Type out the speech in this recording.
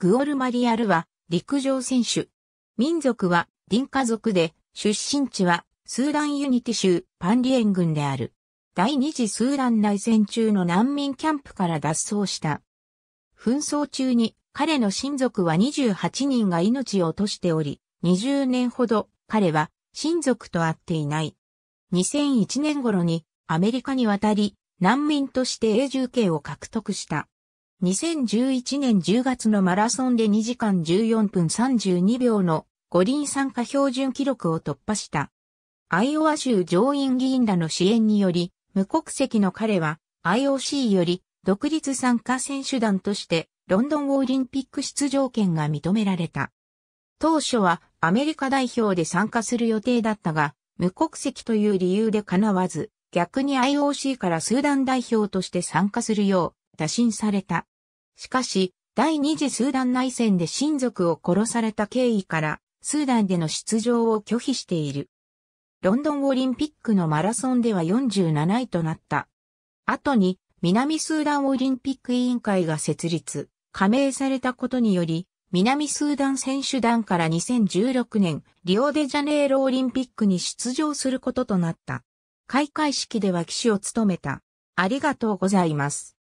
グオルマリアルは陸上選手。民族はディンカ族で、出身地はスーダンユニティ州パンリエン郡である。第二次スーダン内戦中の難民キャンプから脱走した。紛争中に彼の親族は28人が命を落としており、20年ほど彼は親族と会っていない。2001年頃にアメリカに渡り、難民として永住権を獲得した。2011年10月のマラソンで2時間14分32秒の五輪参加標準記録を突破した。アイオワ州上院議員らの支援により、無国籍の彼は IOC より独立参加選手団としてロンドンオリンピック出場権が認められた。当初はアメリカ代表で参加する予定だったが、無国籍という理由で叶わず、逆に IOC からスーダン代表として参加するよう打診された。しかし、第二次スーダン内戦で親族を殺された経緯から、スーダンでの出場を拒否している。ロンドンオリンピックのマラソンでは47位となった。後に、南スーダンオリンピック委員会が設立、加盟されたことにより、南スーダン選手団から2016年、リオデジャネイロオリンピックに出場することとなった。開会式では騎手を務めた。ありがとうございます。